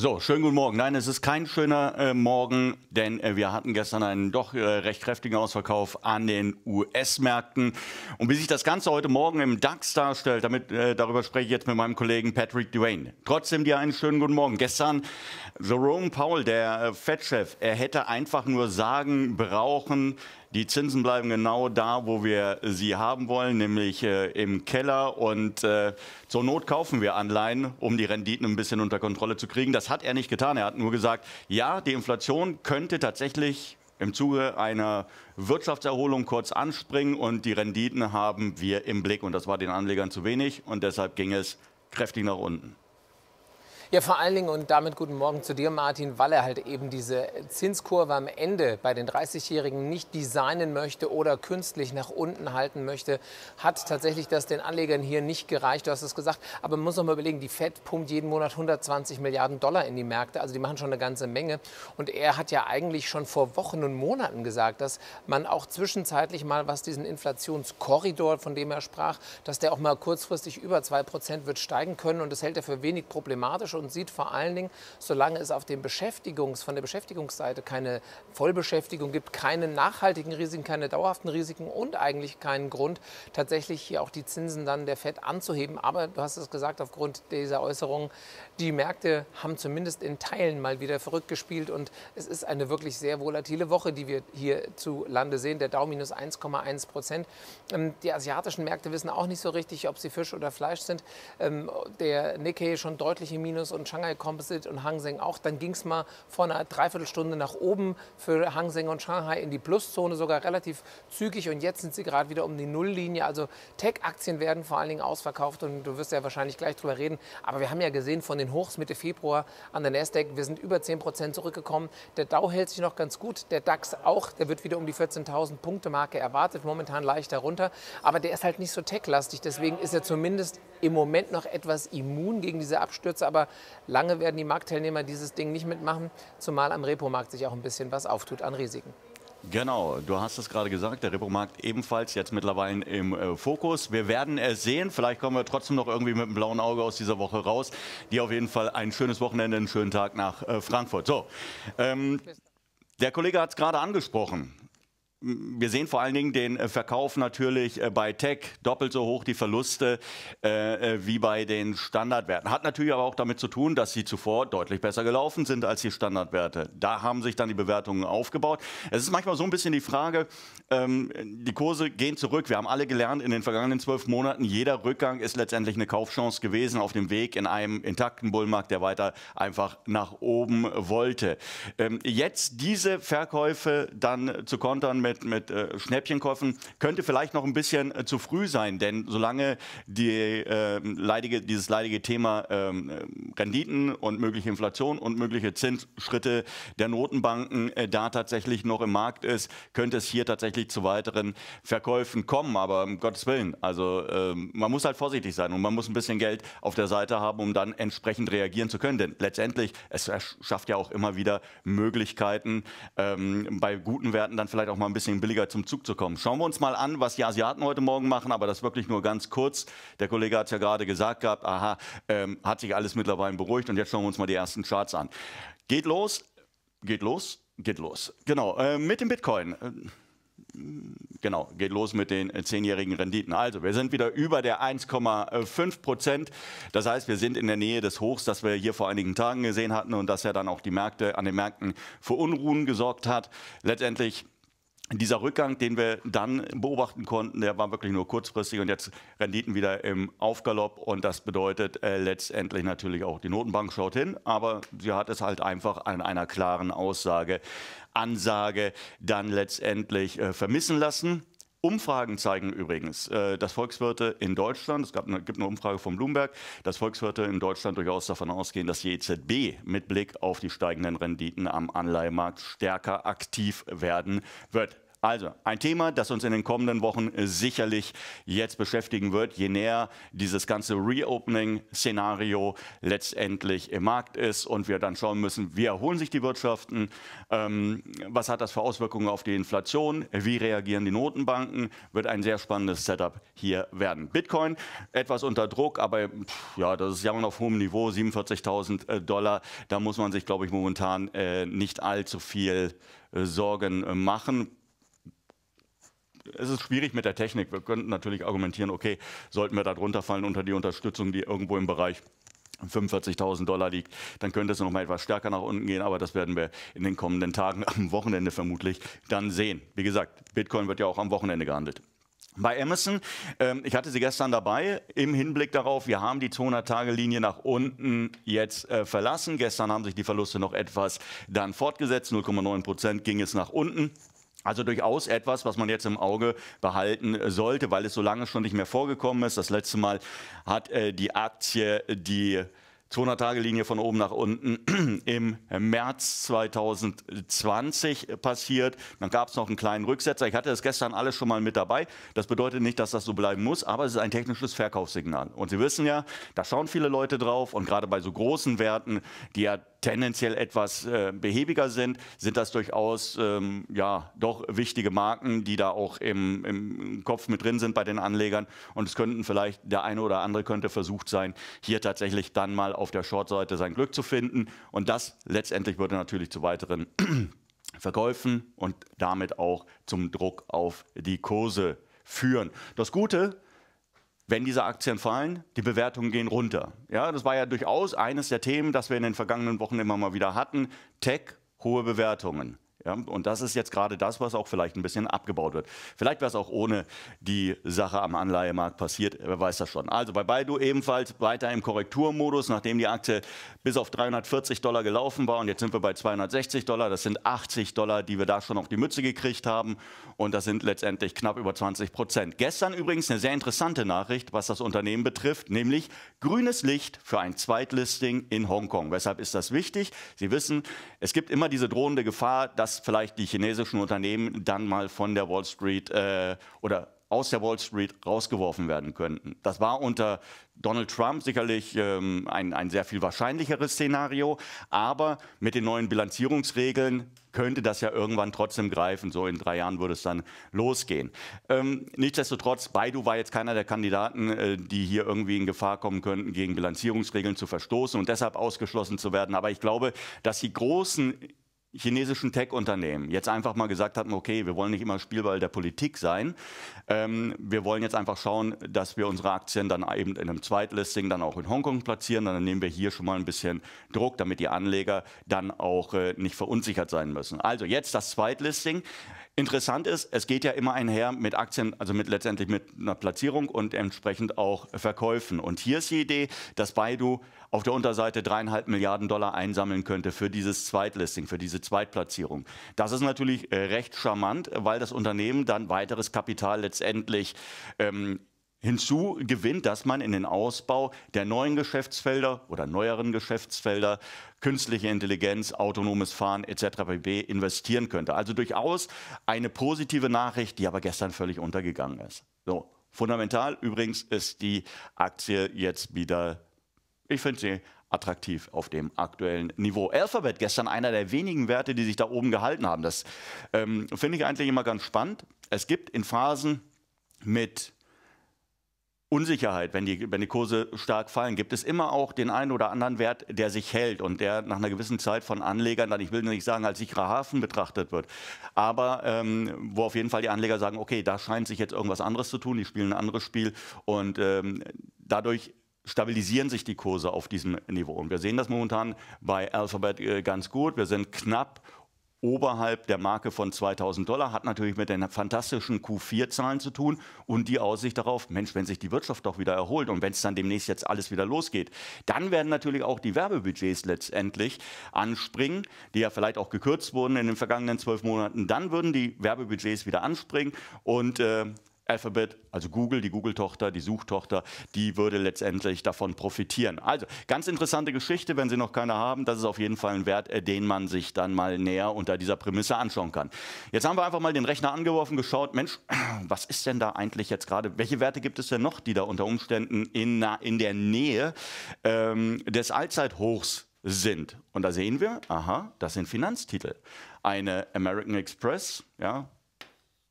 So, schönen guten Morgen. Nein, es ist kein schöner äh, Morgen, denn äh, wir hatten gestern einen doch äh, recht kräftigen Ausverkauf an den US-Märkten. Und wie sich das Ganze heute Morgen im DAX darstellt, damit, äh, darüber spreche ich jetzt mit meinem Kollegen Patrick Duane. Trotzdem dir einen schönen guten Morgen. Gestern Jerome Powell, der äh, Fed-Chef, er hätte einfach nur sagen brauchen, die Zinsen bleiben genau da, wo wir sie haben wollen, nämlich äh, im Keller. Und äh, zur Not kaufen wir Anleihen, um die Renditen ein bisschen unter Kontrolle zu kriegen. Das hat er nicht getan. Er hat nur gesagt, ja, die Inflation könnte tatsächlich im Zuge einer Wirtschaftserholung kurz anspringen und die Renditen haben wir im Blick. Und das war den Anlegern zu wenig und deshalb ging es kräftig nach unten. Ja, vor allen Dingen und damit guten Morgen zu dir, Martin, weil er halt eben diese Zinskurve am Ende bei den 30-Jährigen nicht designen möchte oder künstlich nach unten halten möchte, hat tatsächlich das den Anlegern hier nicht gereicht. Du hast es gesagt, aber man muss noch mal überlegen, die Fed pumpt jeden Monat 120 Milliarden Dollar in die Märkte, also die machen schon eine ganze Menge. Und er hat ja eigentlich schon vor Wochen und Monaten gesagt, dass man auch zwischenzeitlich mal, was diesen Inflationskorridor, von dem er sprach, dass der auch mal kurzfristig über 2% wird steigen können und das hält er für wenig problematisch und sieht vor allen Dingen, solange es auf dem Beschäftigungs, von der Beschäftigungsseite keine Vollbeschäftigung gibt, keine nachhaltigen Risiken, keine dauerhaften Risiken und eigentlich keinen Grund, tatsächlich hier auch die Zinsen dann der FED anzuheben. Aber du hast es gesagt, aufgrund dieser Äußerungen, die Märkte haben zumindest in Teilen mal wieder verrückt gespielt und es ist eine wirklich sehr volatile Woche, die wir hier zu Lande sehen. Der Dow minus 1,1 Prozent. Ähm, die asiatischen Märkte wissen auch nicht so richtig, ob sie Fisch oder Fleisch sind. Ähm, der Nikkei schon deutlich im Minus Autos und Shanghai Composite und Hang Seng auch. Dann ging es mal vor einer Dreiviertelstunde nach oben für Hang Seng und Shanghai in die Pluszone, sogar relativ zügig. Und jetzt sind sie gerade wieder um die Nulllinie. Also Tech-Aktien werden vor allen Dingen ausverkauft und du wirst ja wahrscheinlich gleich drüber reden. Aber wir haben ja gesehen von den Hochs Mitte Februar an der Nasdaq, wir sind über 10 zurückgekommen. Der Dow hält sich noch ganz gut, der DAX auch. Der wird wieder um die 14.000 Punkte Marke erwartet, momentan leicht darunter. Aber der ist halt nicht so tech-lastig. deswegen ist er zumindest im Moment noch etwas immun gegen diese Abstürze. Aber Lange werden die Marktteilnehmer dieses Ding nicht mitmachen, zumal am Repo-Markt sich auch ein bisschen was auftut an Risiken. Genau, du hast es gerade gesagt, der Repo-Markt ebenfalls jetzt mittlerweile im äh, Fokus. Wir werden es sehen, vielleicht kommen wir trotzdem noch irgendwie mit einem blauen Auge aus dieser Woche raus. Dir auf jeden Fall ein schönes Wochenende, einen schönen Tag nach äh, Frankfurt. So, ähm, der Kollege hat es gerade angesprochen wir sehen vor allen Dingen den äh, Verkauf natürlich äh, bei Tech doppelt so hoch die Verluste äh, äh, wie bei den Standardwerten. Hat natürlich aber auch damit zu tun, dass sie zuvor deutlich besser gelaufen sind als die Standardwerte. Da haben sich dann die Bewertungen aufgebaut. Es ist manchmal so ein bisschen die Frage, ähm, die Kurse gehen zurück. Wir haben alle gelernt in den vergangenen zwölf Monaten, jeder Rückgang ist letztendlich eine Kaufchance gewesen auf dem Weg in einem intakten Bullmarkt, der weiter einfach nach oben wollte. Ähm, jetzt diese Verkäufe dann zu kontern mit mit, mit äh, Schnäppchenkäufen könnte vielleicht noch ein bisschen äh, zu früh sein, denn solange die, äh, leidige, dieses leidige Thema ähm, äh, Renditen und mögliche Inflation und mögliche Zinsschritte der Notenbanken äh, da tatsächlich noch im Markt ist, könnte es hier tatsächlich zu weiteren Verkäufen kommen. Aber um Gottes Willen, also ähm, man muss halt vorsichtig sein und man muss ein bisschen Geld auf der Seite haben, um dann entsprechend reagieren zu können. Denn letztendlich, es schafft ja auch immer wieder Möglichkeiten, ähm, bei guten Werten dann vielleicht auch mal ein bisschen bisschen billiger zum Zug zu kommen. Schauen wir uns mal an, was die Asiaten heute Morgen machen, aber das wirklich nur ganz kurz. Der Kollege hat es ja gerade gesagt gehabt, aha, ähm, hat sich alles mittlerweile beruhigt und jetzt schauen wir uns mal die ersten Charts an. Geht los, geht los, geht los. Genau, äh, mit dem Bitcoin. Äh, genau, geht los mit den äh, zehnjährigen Renditen. Also, wir sind wieder über der 1,5 Prozent. Das heißt, wir sind in der Nähe des Hochs, das wir hier vor einigen Tagen gesehen hatten und das ja dann auch die Märkte an den Märkten für Unruhen gesorgt hat. Letztendlich dieser Rückgang, den wir dann beobachten konnten, der war wirklich nur kurzfristig und jetzt Renditen wieder im Aufgalopp und das bedeutet äh, letztendlich natürlich auch die Notenbank schaut hin, aber sie hat es halt einfach an einer klaren Aussage, Ansage dann letztendlich äh, vermissen lassen. Umfragen zeigen übrigens, äh, dass Volkswirte in Deutschland, es gab eine, gibt eine Umfrage von Bloomberg, dass Volkswirte in Deutschland durchaus davon ausgehen, dass die EZB mit Blick auf die steigenden Renditen am Anleihemarkt stärker aktiv werden wird. Also ein Thema, das uns in den kommenden Wochen äh, sicherlich jetzt beschäftigen wird, je näher dieses ganze Reopening-Szenario letztendlich im Markt ist und wir dann schauen müssen, wie erholen sich die Wirtschaften, ähm, was hat das für Auswirkungen auf die Inflation, wie reagieren die Notenbanken, wird ein sehr spannendes Setup hier werden. Bitcoin etwas unter Druck, aber pff, ja, das ist ja immer auf hohem Niveau, 47.000 äh, Dollar, da muss man sich, glaube ich, momentan äh, nicht allzu viel äh, Sorgen äh, machen es ist schwierig mit der Technik. Wir könnten natürlich argumentieren, okay, sollten wir da drunter fallen unter die Unterstützung, die irgendwo im Bereich 45.000 Dollar liegt, dann könnte es noch mal etwas stärker nach unten gehen, aber das werden wir in den kommenden Tagen am Wochenende vermutlich dann sehen. Wie gesagt, Bitcoin wird ja auch am Wochenende gehandelt. Bei Amazon, ähm, ich hatte sie gestern dabei, im Hinblick darauf, wir haben die 200-Tage-Linie nach unten jetzt äh, verlassen. Gestern haben sich die Verluste noch etwas dann fortgesetzt, 0,9 Prozent ging es nach unten. Also durchaus etwas, was man jetzt im Auge behalten sollte, weil es so lange schon nicht mehr vorgekommen ist. Das letzte Mal hat äh, die Aktie die 200-Tage-Linie von oben nach unten im März 2020 passiert. Dann gab es noch einen kleinen Rücksetzer. Ich hatte das gestern alles schon mal mit dabei. Das bedeutet nicht, dass das so bleiben muss, aber es ist ein technisches Verkaufssignal. Und Sie wissen ja, da schauen viele Leute drauf und gerade bei so großen Werten, die ja tendenziell etwas äh, behäbiger sind, sind das durchaus ähm, ja, doch wichtige Marken, die da auch im, im, Kopf mit drin sind bei den Anlegern. Und es könnten vielleicht der eine oder andere könnte versucht sein, hier tatsächlich dann mal auf der Short-Seite sein Glück zu finden. Und das letztendlich würde natürlich zu weiteren Verkäufen und damit auch zum Druck auf die Kurse führen. Das Gute wenn diese Aktien fallen, die Bewertungen gehen runter. Ja, das war ja durchaus eines der Themen, das wir in den vergangenen Wochen immer mal wieder hatten. Tech, hohe Bewertungen. Ja, und das ist jetzt gerade das, was auch vielleicht ein bisschen abgebaut wird. Vielleicht wäre es auch ohne die Sache am Anleihemarkt passiert, wer weiß das schon. Also bei Baidu ebenfalls weiter im Korrekturmodus, nachdem die Aktie bis auf 340 Dollar gelaufen war und jetzt sind wir bei 260 Dollar. Das sind 80 Dollar, die wir da schon auf die Mütze gekriegt haben und das sind letztendlich knapp über 20 Prozent. Gestern übrigens eine sehr interessante Nachricht, was das Unternehmen betrifft, nämlich grünes Licht für ein Zweitlisting in Hongkong. Weshalb ist das wichtig? Sie wissen, es gibt immer diese drohende Gefahr, dass dass vielleicht die chinesischen Unternehmen dann mal von der Wall Street äh, oder aus der Wall Street rausgeworfen werden könnten. Das war unter Donald Trump sicherlich ähm, ein, ein sehr viel wahrscheinlicheres Szenario, aber mit den neuen Bilanzierungsregeln könnte das ja irgendwann trotzdem greifen. So in drei Jahren würde es dann losgehen. Ähm, nichtsdestotrotz, Baidu war jetzt keiner der Kandidaten, äh, die hier irgendwie in Gefahr kommen könnten, gegen Bilanzierungsregeln zu verstoßen und deshalb ausgeschlossen zu werden. Aber ich glaube, dass die großen chinesischen Tech-Unternehmen jetzt einfach mal gesagt hatten, okay, wir wollen nicht immer Spielball der Politik sein. Ähm, wir wollen jetzt einfach schauen, dass wir unsere Aktien dann eben in einem Zweitlisting dann auch in Hongkong platzieren. Dann nehmen wir hier schon mal ein bisschen Druck, damit die Anleger dann auch äh, nicht verunsichert sein müssen. Also jetzt das Zweitlisting. Interessant ist, es geht ja immer einher mit Aktien, also mit letztendlich mit einer Platzierung und entsprechend auch Verkäufen. Und hier ist die Idee, dass Baidu auf der Unterseite dreieinhalb Milliarden Dollar einsammeln könnte für dieses Zweitlisting, für diese Zweitplatzierung. Das ist natürlich äh, recht charmant, weil das Unternehmen dann weiteres Kapital letztendlich ähm, Hinzu gewinnt, dass man in den Ausbau der neuen Geschäftsfelder oder neueren Geschäftsfelder, künstliche Intelligenz, autonomes Fahren etc. pp. investieren könnte. Also durchaus eine positive Nachricht, die aber gestern völlig untergegangen ist. So, fundamental übrigens ist die Aktie jetzt wieder, ich finde sie attraktiv auf dem aktuellen Niveau. Alphabet gestern einer der wenigen Werte, die sich da oben gehalten haben. Das ähm, finde ich eigentlich immer ganz spannend. Es gibt in Phasen mit Unsicherheit, wenn die, wenn die Kurse stark fallen, gibt es immer auch den einen oder anderen Wert, der sich hält und der nach einer gewissen Zeit von Anlegern dann, ich will nicht sagen, als sicherer Hafen betrachtet wird, aber ähm, wo auf jeden Fall die Anleger sagen, okay, da scheint sich jetzt irgendwas anderes zu tun, die spielen ein anderes Spiel und ähm, dadurch stabilisieren sich die Kurse auf diesem Niveau. Und wir sehen das momentan bei Alphabet äh, ganz gut. Wir sind knapp oberhalb der Marke von 2000 Dollar, hat natürlich mit den fantastischen Q4-Zahlen zu tun und die Aussicht darauf, Mensch, wenn sich die Wirtschaft doch wieder erholt und wenn es dann demnächst jetzt alles wieder losgeht, dann werden natürlich auch die Werbebudgets letztendlich anspringen, die ja vielleicht auch gekürzt wurden in den vergangenen zwölf Monaten. Dann würden die Werbebudgets wieder anspringen und äh, Alphabet, also Google, die Google-Tochter, die Suchtochter, die würde letztendlich davon profitieren. Also ganz interessante Geschichte, wenn Sie noch keine haben. Das ist auf jeden Fall ein Wert, äh, den man sich dann mal näher unter dieser Prämisse anschauen kann. Jetzt haben wir einfach mal den Rechner angeworfen, geschaut, Mensch, was ist denn da eigentlich jetzt gerade? Welche Werte gibt es denn noch, die da unter Umständen in, in der Nähe ähm, des Allzeithochs sind? Und da sehen wir, aha, das sind Finanztitel. Eine American Express, ja,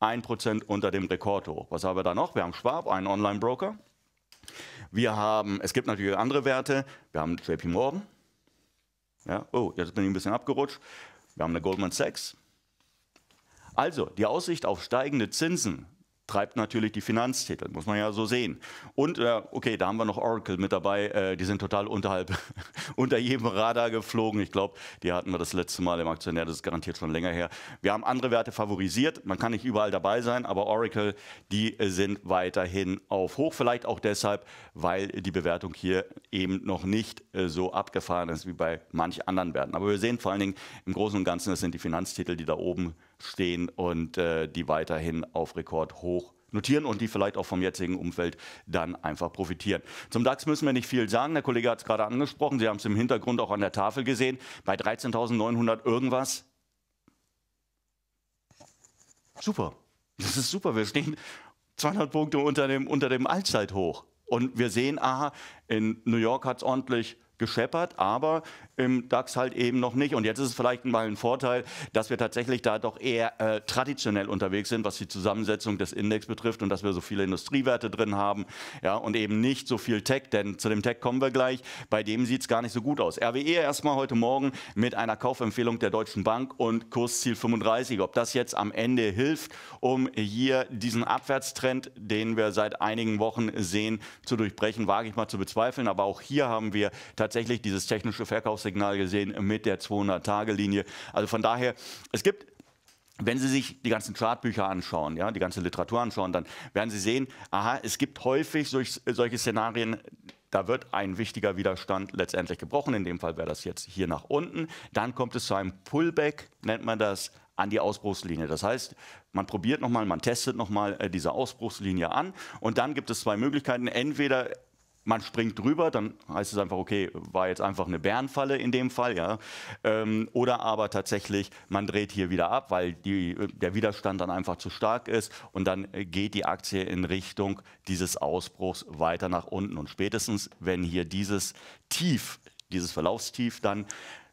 1% unter dem Rekordhoch. Was haben wir da noch? Wir haben Schwab, einen Online-Broker. Wir haben, es gibt natürlich andere Werte. Wir haben JP Morgan. Ja, oh, jetzt bin ich ein bisschen abgerutscht. Wir haben eine Goldman Sachs. Also, die Aussicht auf steigende Zinsen treibt natürlich die Finanztitel, muss man ja so sehen. Und äh, okay, da haben wir noch Oracle mit dabei, äh, die sind total unterhalb, unter jedem Radar geflogen. Ich glaube, die hatten wir das letzte Mal im Aktionär, das ist garantiert schon länger her. Wir haben andere Werte favorisiert, man kann nicht überall dabei sein, aber Oracle, die sind weiterhin auf hoch, vielleicht auch deshalb, weil die Bewertung hier eben noch nicht äh, so abgefahren ist wie bei manch anderen Werten. Aber wir sehen vor allen Dingen im Großen und Ganzen, das sind die Finanztitel, die da oben stehen und äh, die weiterhin auf Rekord hoch notieren und die vielleicht auch vom jetzigen Umfeld dann einfach profitieren. Zum DAX müssen wir nicht viel sagen. Der Kollege hat es gerade angesprochen. Sie haben es im Hintergrund auch an der Tafel gesehen. Bei 13.900 irgendwas. Super. Das ist super. Wir stehen 200 Punkte unter dem, unter dem Allzeithoch. Und wir sehen, aha, in New York hat es ordentlich gescheppert, aber im DAX halt eben noch nicht. Und jetzt ist es vielleicht mal ein Vorteil, dass wir tatsächlich da doch eher äh, traditionell unterwegs sind, was die Zusammensetzung des Index betrifft und dass wir so viele Industriewerte drin haben ja, und eben nicht so viel Tech, denn zu dem Tech kommen wir gleich. Bei dem sieht es gar nicht so gut aus. RWE erstmal heute Morgen mit einer Kaufempfehlung der Deutschen Bank und Kursziel 35. Ob das jetzt am Ende hilft, um hier diesen Abwärtstrend, den wir seit einigen Wochen sehen, zu durchbrechen, wage ich mal zu bezweifeln. Aber auch hier haben wir tatsächlich tatsächlich dieses technische Verkaufssignal gesehen mit der 200-Tage-Linie. Also von daher, es gibt wenn Sie sich die ganzen Chartbücher anschauen, ja, die ganze Literatur anschauen, dann werden Sie sehen, aha, es gibt häufig solch, solche Szenarien, da wird ein wichtiger Widerstand letztendlich gebrochen. In dem Fall wäre das jetzt hier nach unten. Dann kommt es zu einem Pullback, nennt man das, an die Ausbruchslinie. Das heißt, man probiert nochmal, man testet nochmal äh, diese Ausbruchslinie an und dann gibt es zwei Möglichkeiten. Entweder man springt drüber, dann heißt es einfach, okay, war jetzt einfach eine Bärenfalle in dem Fall, ja. Ähm, oder aber tatsächlich, man dreht hier wieder ab, weil die, der Widerstand dann einfach zu stark ist und dann geht die Aktie in Richtung dieses Ausbruchs weiter nach unten. Und spätestens, wenn hier dieses Tief, dieses Verlaufstief dann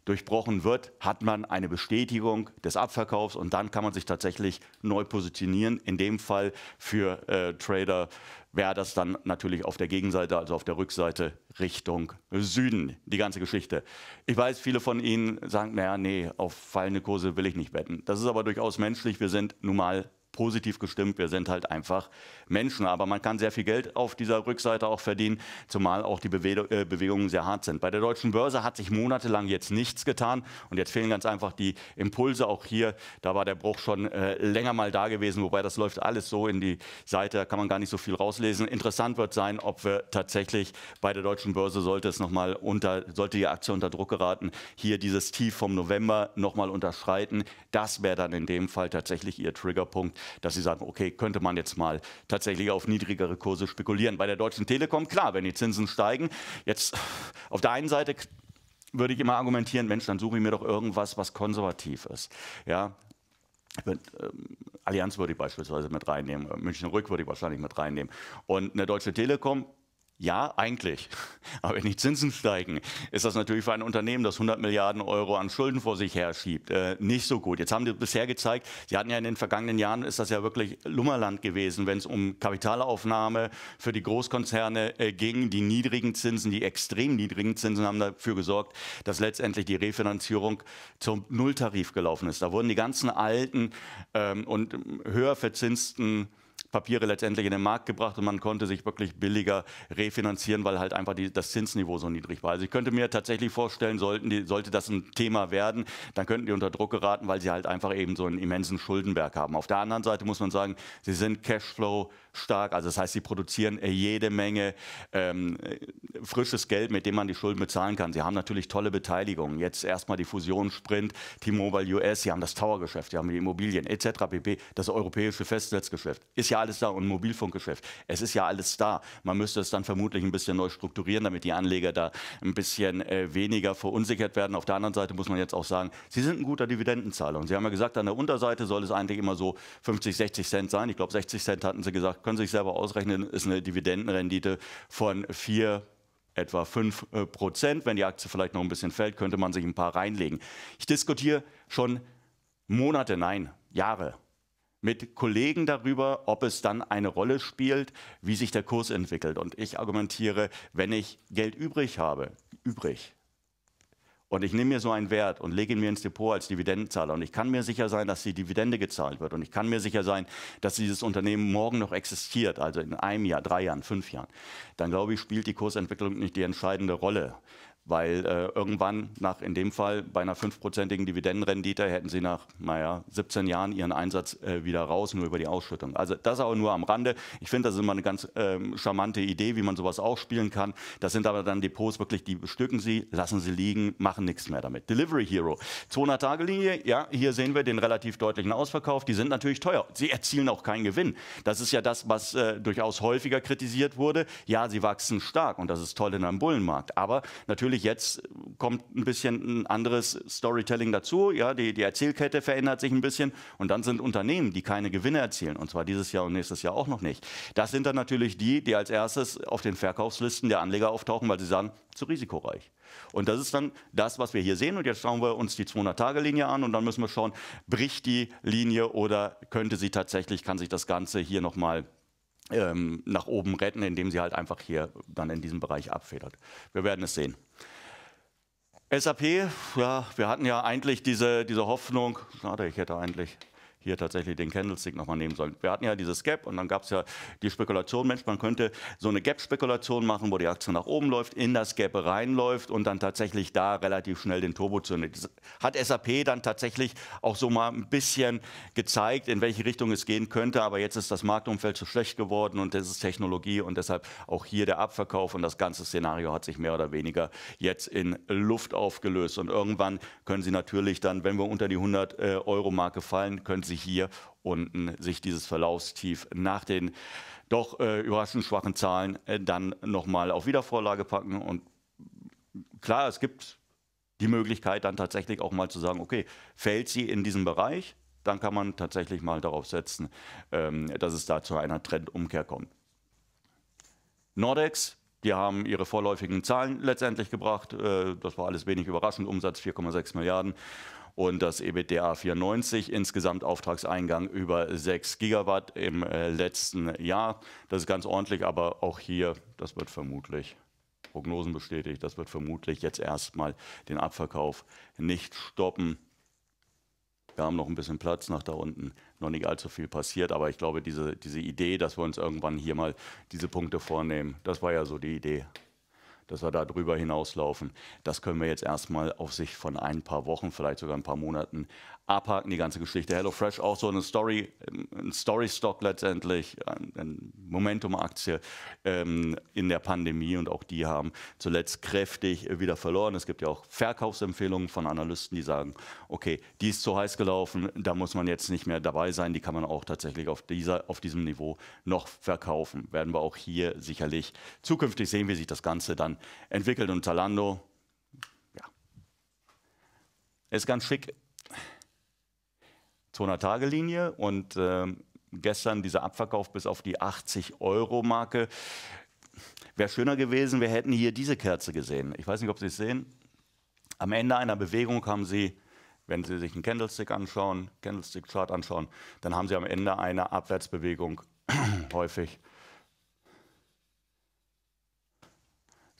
durchbrochen wird, hat man eine Bestätigung des Abverkaufs und dann kann man sich tatsächlich neu positionieren. In dem Fall für äh, Trader wäre das dann natürlich auf der Gegenseite, also auf der Rückseite Richtung Süden, die ganze Geschichte. Ich weiß, viele von Ihnen sagen, naja, nee, auf fallende Kurse will ich nicht wetten. Das ist aber durchaus menschlich. Wir sind nun mal positiv gestimmt. Wir sind halt einfach Menschen. Aber man kann sehr viel Geld auf dieser Rückseite auch verdienen, zumal auch die Bewe äh, Bewegungen sehr hart sind. Bei der deutschen Börse hat sich monatelang jetzt nichts getan und jetzt fehlen ganz einfach die Impulse. Auch hier, da war der Bruch schon äh, länger mal da gewesen, wobei das läuft alles so in die Seite, da kann man gar nicht so viel rauslesen. Interessant wird sein, ob wir tatsächlich bei der deutschen Börse sollte es nochmal unter, sollte die Aktie unter Druck geraten, hier dieses Tief vom November nochmal unterschreiten. Das wäre dann in dem Fall tatsächlich ihr Triggerpunkt, dass sie sagen, okay, könnte man jetzt mal tatsächlich auf niedrigere Kurse spekulieren. Bei der Deutschen Telekom, klar, wenn die Zinsen steigen, jetzt auf der einen Seite würde ich immer argumentieren, Mensch, dann suche ich mir doch irgendwas, was konservativ ist. Ja, ähm, Allianz würde ich beispielsweise mit reinnehmen, äh, München Rück würde ich wahrscheinlich mit reinnehmen. Und eine Deutsche Telekom, ja, eigentlich. Aber wenn die Zinsen steigen, ist das natürlich für ein Unternehmen, das 100 Milliarden Euro an Schulden vor sich herschiebt, äh, nicht so gut. Jetzt haben die bisher gezeigt, sie hatten ja in den vergangenen Jahren, ist das ja wirklich Lummerland gewesen, wenn es um Kapitalaufnahme für die Großkonzerne äh, ging. Die niedrigen Zinsen, die extrem niedrigen Zinsen haben dafür gesorgt, dass letztendlich die Refinanzierung zum Nulltarif gelaufen ist. Da wurden die ganzen alten ähm, und höher verzinsten Papiere letztendlich in den Markt gebracht und man konnte sich wirklich billiger refinanzieren, weil halt einfach die, das Zinsniveau so niedrig war. Also ich könnte mir tatsächlich vorstellen, die, sollte das ein Thema werden, dann könnten die unter Druck geraten, weil sie halt einfach eben so einen immensen Schuldenberg haben. Auf der anderen Seite muss man sagen, sie sind Cashflow stark. Also das heißt, sie produzieren äh, jede Menge ähm, äh, frisches Geld, mit dem man die Schulden bezahlen kann. Sie haben natürlich tolle Beteiligungen. Jetzt erstmal die Fusion Sprint, T-Mobile US, sie haben das Towergeschäft, sie haben die Immobilien etc. pp. Das europäische Festnetzgeschäft ist ja alles da und Mobilfunkgeschäft. Es ist ja alles da. Man müsste es dann vermutlich ein bisschen neu strukturieren, damit die Anleger da ein bisschen äh, weniger verunsichert werden. Auf der anderen Seite muss man jetzt auch sagen, sie sind ein guter Dividendenzahler. Und Sie haben ja gesagt, an der Unterseite soll es eigentlich immer so 50, 60 Cent sein. Ich glaube, 60 Cent hatten Sie gesagt, können Sie sich selber ausrechnen, ist eine Dividendenrendite von 4 etwa 5 äh, Prozent. Wenn die Aktie vielleicht noch ein bisschen fällt, könnte man sich ein paar reinlegen. Ich diskutiere schon Monate, nein, Jahre mit Kollegen darüber, ob es dann eine Rolle spielt, wie sich der Kurs entwickelt. Und ich argumentiere, wenn ich Geld übrig habe, übrig, und ich nehme mir so einen Wert und lege ihn mir ins Depot als Dividendenzahler. Und ich kann mir sicher sein, dass die Dividende gezahlt wird. Und ich kann mir sicher sein, dass dieses Unternehmen morgen noch existiert, also in einem Jahr, drei Jahren, fünf Jahren. Dann glaube ich, spielt die Kursentwicklung nicht die entscheidende Rolle weil äh, irgendwann nach, in dem Fall, bei einer fünfprozentigen Dividendenrendite hätten sie nach, naja, 17 Jahren ihren Einsatz äh, wieder raus, nur über die Ausschüttung. Also das auch nur am Rande. Ich finde, das ist immer eine ganz ähm, charmante Idee, wie man sowas auch spielen kann. Das sind aber dann Depots wirklich, die bestücken sie, lassen sie liegen, machen nichts mehr damit. Delivery Hero, 200-Tage-Linie, ja, hier sehen wir den relativ deutlichen Ausverkauf. Die sind natürlich teuer. Sie erzielen auch keinen Gewinn. Das ist ja das, was äh, durchaus häufiger kritisiert wurde. Ja, sie wachsen stark und das ist toll in einem Bullenmarkt. Aber natürlich natürlich jetzt kommt ein bisschen ein anderes Storytelling dazu. Ja, die, die Erzählkette verändert sich ein bisschen. Und dann sind Unternehmen, die keine Gewinne erzielen, und zwar dieses Jahr und nächstes Jahr auch noch nicht. Das sind dann natürlich die, die als erstes auf den Verkaufslisten der Anleger auftauchen, weil sie sagen, zu risikoreich. Und das ist dann das, was wir hier sehen. Und jetzt schauen wir uns die 200-Tage-Linie an und dann müssen wir schauen, bricht die Linie oder könnte sie tatsächlich, kann sich das Ganze hier nochmal ähm, nach oben retten, indem sie halt einfach hier dann in diesem Bereich abfedert. Wir werden es sehen. SAP, ja, wir hatten ja eigentlich diese, diese Hoffnung, schade, ich hätte eigentlich hier tatsächlich den Candlestick nochmal nehmen sollen. Wir hatten ja dieses Gap und dann gab es ja die Spekulation, Mensch, man könnte so eine Gap-Spekulation machen, wo die Aktie nach oben läuft, in das Gap reinläuft und dann tatsächlich da relativ schnell den Turbo zündet. Das hat SAP dann tatsächlich auch so mal ein bisschen gezeigt, in welche Richtung es gehen könnte, aber jetzt ist das Marktumfeld zu so schlecht geworden und das ist Technologie und deshalb auch hier der Abverkauf und das ganze Szenario hat sich mehr oder weniger jetzt in Luft aufgelöst und irgendwann können Sie natürlich dann, wenn wir unter die 100-Euro-Marke äh, fallen, können Sie sie hier unten sich dieses Verlaufstief nach den doch äh, überraschend schwachen Zahlen äh, dann nochmal auf Wiedervorlage packen. Und klar, es gibt die Möglichkeit dann tatsächlich auch mal zu sagen, okay, fällt sie in diesem Bereich, dann kann man tatsächlich mal darauf setzen, ähm, dass es da zu einer Trendumkehr kommt. Nordex, die haben ihre vorläufigen Zahlen letztendlich gebracht. Äh, das war alles wenig überraschend. Umsatz 4,6 Milliarden und das EBITDA 94, insgesamt Auftragseingang über 6 Gigawatt im äh, letzten Jahr. Das ist ganz ordentlich, aber auch hier, das wird vermutlich Prognosen bestätigt, das wird vermutlich jetzt erstmal den Abverkauf nicht stoppen. Wir haben noch ein bisschen Platz nach da unten, noch nicht allzu viel passiert, aber ich glaube, diese, diese Idee, dass wir uns irgendwann hier mal diese Punkte vornehmen, das war ja so die Idee dass wir da drüber hinauslaufen. Das können wir jetzt erstmal auf sich von ein paar Wochen, vielleicht sogar ein paar Monaten abhaken, die ganze Geschichte. HelloFresh auch so eine Story, ein Story-Stock letztendlich, ein Momentum-Aktie ähm, in der Pandemie und auch die haben zuletzt kräftig wieder verloren. Es gibt ja auch Verkaufsempfehlungen von Analysten, die sagen, okay, die ist zu heiß gelaufen, da muss man jetzt nicht mehr dabei sein, die kann man auch tatsächlich auf, dieser, auf diesem Niveau noch verkaufen. Werden wir auch hier sicherlich zukünftig sehen, wie sich das Ganze dann entwickelt. Und Zalando, ja, ist ganz schick 200-Tage-Linie und äh, gestern dieser Abverkauf bis auf die 80-Euro-Marke. Wäre schöner gewesen, wir hätten hier diese Kerze gesehen. Ich weiß nicht, ob Sie es sehen. Am Ende einer Bewegung haben Sie, wenn Sie sich einen Candlestick anschauen, Candlestick-Chart anschauen, dann haben Sie am Ende eine Abwärtsbewegung häufig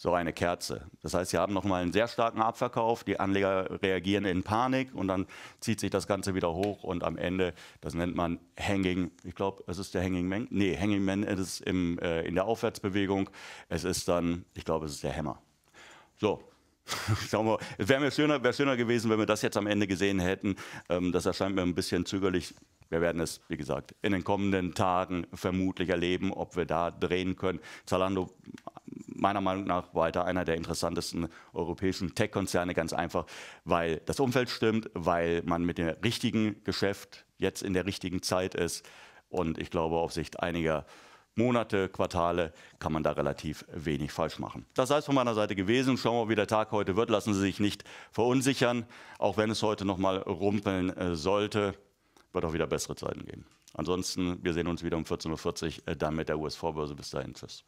so eine Kerze. Das heißt, sie haben nochmal einen sehr starken Abverkauf, die Anleger reagieren in Panik und dann zieht sich das Ganze wieder hoch und am Ende, das nennt man Hanging, ich glaube, es ist der Hanging Man, nee, Hanging Man ist im, äh, in der Aufwärtsbewegung, es ist dann, ich glaube, es ist der Hammer. So, Schauen wir, es wäre schöner, wär schöner gewesen, wenn wir das jetzt am Ende gesehen hätten. Ähm, das erscheint mir ein bisschen zögerlich wir werden es, wie gesagt, in den kommenden Tagen vermutlich erleben, ob wir da drehen können. Zalando, meiner Meinung nach, weiter einer der interessantesten europäischen Tech-Konzerne, ganz einfach, weil das Umfeld stimmt, weil man mit dem richtigen Geschäft jetzt in der richtigen Zeit ist. Und ich glaube, auf Sicht einiger Monate, Quartale kann man da relativ wenig falsch machen. Das sei es von meiner Seite gewesen. Schauen wir, mal, wie der Tag heute wird. Lassen Sie sich nicht verunsichern, auch wenn es heute nochmal rumpeln äh, sollte wird auch wieder bessere Zeiten geben. Ansonsten, wir sehen uns wieder um 14.40 Uhr, äh, dann mit der US-Vorbörse. Bis dahin, tschüss.